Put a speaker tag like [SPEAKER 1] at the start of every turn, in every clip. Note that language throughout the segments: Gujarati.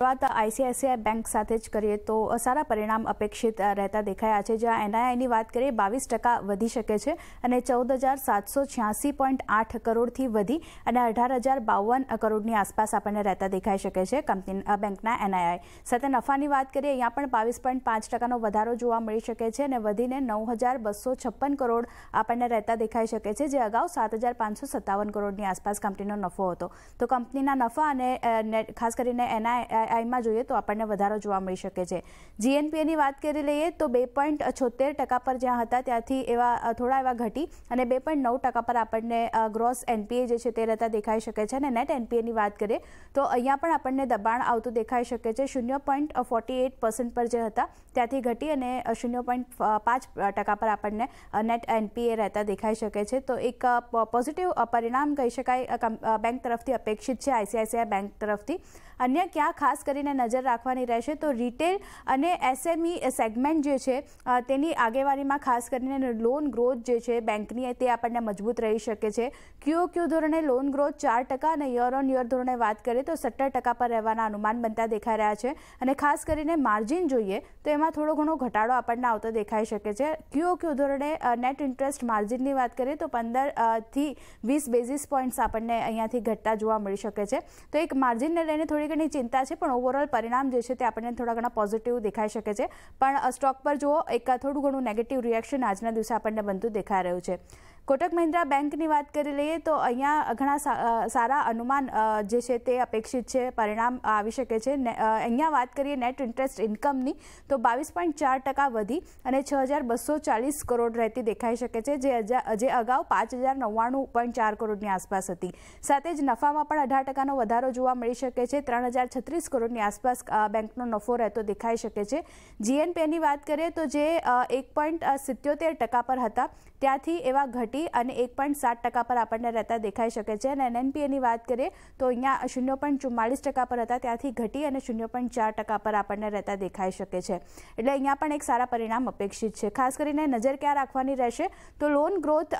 [SPEAKER 1] શરૂઆત આઈસીઆઈસીઆઈ બેંક સાથે જ કરીએ તો સારા પરિણામ અપેક્ષિત રહેતા દેખાયા છે જ્યાં એનઆઈઆઈની વાત કરીએ બાવીસ ટકા વધી શકે છે અને ચૌદ હજાર સાતસો છ્યાસી પોઈન્ટ આઠ કરોડથી વધી અને અઢાર હજાર બાવન કરોડની આસપાસ આપણને રહેતા દેખાઈ શકે છે કંપની બેંકના એનઆઈઆઈ સાથે નફાની વાત કરીએ અહીંયા પણ બાવીસ પોઈન્ટ પાંચ ટકાનો વધારો જોવા મળી શકે છે અને વધીને નવ હજાર બસો છપ્પન કરોડ આપણને રહેતા દેખાઈ શકે છે જે અગાઉ સાત હજાર પાંચસો સત્તાવન કરોડની આસપાસ કંપનીનો નફો હતો તો કંપનીના નફા અને ખાસ કરીને એનઆઈઆઈ આઈઆઈમાં જોઈએ તો આપણને વધારો જોવા મળી શકે છે જીએનપીએની વાત કરી લઈએ તો બે પોઈન્ટ છોતેર ટકા પર જ્યાં હતા ત્યાંથી એવા થોડા એવા ઘટી અને બે પોઈન્ટ નવ ટકા પર આપણને ગ્રોસ એનપીએ જે છે તે રહેતા દેખાઈ શકે છે અને નેટ એનપીએની વાત કરીએ તો અહીંયા પણ આપણને દબાણ આવતું દેખાઈ શકે છે શૂન્ય પોઈન્ટ ફોર્ટી એટ પર્સન્ટ પર જે હતા ત્યાંથી ઘટી અને શૂન્ય પોઈન્ટ પાંચ ટકા પર આપણને નેટ એનપીએ રહેતા દેખાઈ શકે છે તો એક પોઝિટિવ પરિણામ કહી શકાય બેંક તરફથી અપેક્ષિત છે આઈસીઆઈસીઆઈ બેંક તરફથી અન્ય ક્યાં ખાસ ખાસ કરીને નજર રાખવાની રહેશે તો રિટેલ અને એસએમઈ સેગમેન્ટ e જે છે તેની આગેવાનીમાં ખાસ કરીને લોન ગ્રોથ જે છે બેંકની તે આપણને મજબૂત રહી શકે છે ક્યુ ક્યુ ધોરણે લોન ગ્રોથ ચાર ટકા અને યર ઓન યર ધોરણે વાત કરીએ તો સત્તર ટકા પર રહેવાના અનુમાન બનતા દેખાઈ રહ્યા છે અને ખાસ કરીને માર્જિન જોઈએ તો એમાં થોડો ઘણો ઘટાડો આપણને આવતો દેખાઈ શકે છે ક્યુ ક્યુ ધોરણે નેટ ઇન્ટરેસ્ટ માર્જિનની વાત કરીએ તો પંદરથી વીસ બેઝિસ પોઈન્ટ્સ આપણને અહીંયાથી ઘટતા જોવા મળી શકે છે તો એક માર્જિનને લઈને થોડી ઘણી ચિંતા છે પણ પણ ઓવરઓલ પરિણામ જે છે તે આપણને થોડા ઘણા પોઝિટિવ દેખાઈ શકે છે પણ સ્ટોક પર જુઓ એક થોડું ઘણું નેગેટિવ રિએક્શન આજના દિવસે આપણને બનતું દેખાઈ રહ્યું છે કોટક મહિન્દ્રા બેંકની વાત કરી લઈએ તો અહીંયા ઘણા સારા અનુમાન જે છે તે અપેક્ષિત છે પરિણામ આવી શકે છે અહીંયા વાત કરીએ નેટ ઇન્ટરેસ્ટ ઇન્કમની તો બાવીસ પોઈન્ટ ચાર ટકા વધી અને છ હજાર બસો ચાલીસ કરોડ રહેતી દેખાઈ શકે છે જે જે અગાઉ પાંચ હજાર નવ્વાણું પોઈન્ટ ચાર કરોડની આસપાસ હતી સાથે જ નફામાં પણ અઢાર ટકાનો વધારો જોવા મળી શકે છે ત્રણ હજાર છત્રીસ કરોડની આસપાસ બેંકનો નફો રહેતો દેખાઈ શકે છે જીએનપીએની વાત કરીએ તો જે એક પોઈન્ટ સિત્યોતેર ટકા પર હતા ત્યાંથી એવા ઘટી ઘટી અને એક પોઈન્ટ સાત ટકા પર આપણને રહેતા દેખાઈ શકે છે અને એનએનપીએની વાત કરીએ તો અહીંયા શૂન્ય પોઈન્ટ ચુમ્માલીસ ટકા પર હતા ત્યાંથી ઘટી અને શૂન્ય પોઈન્ટ ચાર ટકા પર આપણને રહેતા દેખાઈ શકે છે એટલે અહીંયા પણ એક સારા પરિણામ અપેક્ષિત છે ખાસ કરીને નજર ક્યાં રાખવાની રહેશે તો લોન ગ્રોથ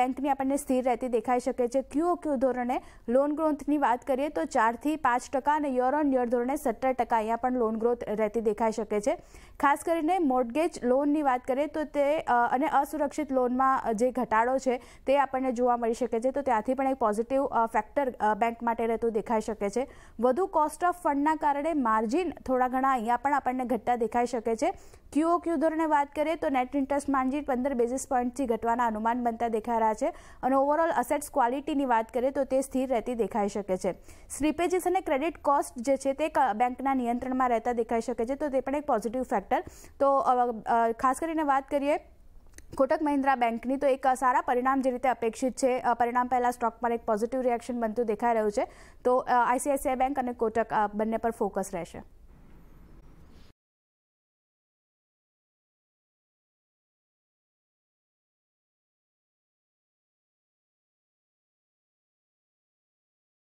[SPEAKER 1] બેંકની આપણને સ્થિર રહેતી દેખાઈ શકે છે ક્યુ ક્યુ ધોરણે લોન ગ્રોથની વાત કરીએ તો ચારથી પાંચ ટકા અને યર ઓન યર ધોરણે સત્તર ટકા અહીંયા પણ લોન ગ્રોથ રહેતી દેખાઈ શકે છે ખાસ કરીને મોર્ગેજ લોનની વાત કરીએ તો તે અને અસુરક્ષિત લોનમાં જે ઘટાડો ઘટાડો છે તે આપણને જોવા મળી શકે છે તો ત્યાંથી પણ એક પોઝિટિવ ફેક્ટર બેંક માટે રહેતું દેખાઈ શકે છે વધુ કોસ્ટ ઓફ ફંડના કારણે માર્જિન થોડા ઘણા અહીંયા પણ આપણને ઘટતા દેખાઈ શકે છે ક્યુ ધોરણે વાત કરીએ તો નેટ ઇન્ટરેસ્ટ માર્જિન પંદર બેઝિસ પોઈન્ટથી ઘટવાના અનુમાન બનતા દેખાઈ રહ્યા છે અને ઓવરઓલ અસેટ્સ ક્વોલિટીની વાત કરીએ તો તે સ્થિર રહેતી દેખાઈ શકે છે સ્લીપેજીસ અને ક્રેડિટ કોસ્ટ જે છે તે બેંકના નિયંત્રણમાં રહેતા દેખાઈ શકે છે તો તે પણ એક પોઝિટિવ ફેક્ટર તો ખાસ કરીને વાત કરીએ કોટક મહિન્દ્રા બેંકની તો એક સારા પરિણામ જે રીતે અપેક્ષિત છે પરિણામ પહેલાં સ્ટોકમાં એક પોઝિટિવ રિએક્શન બનતું દેખાઈ રહ્યું છે તો આઈસીઆઈસીઆઈ બેંક અને કોટક બંને પર ફોકસ રહેશે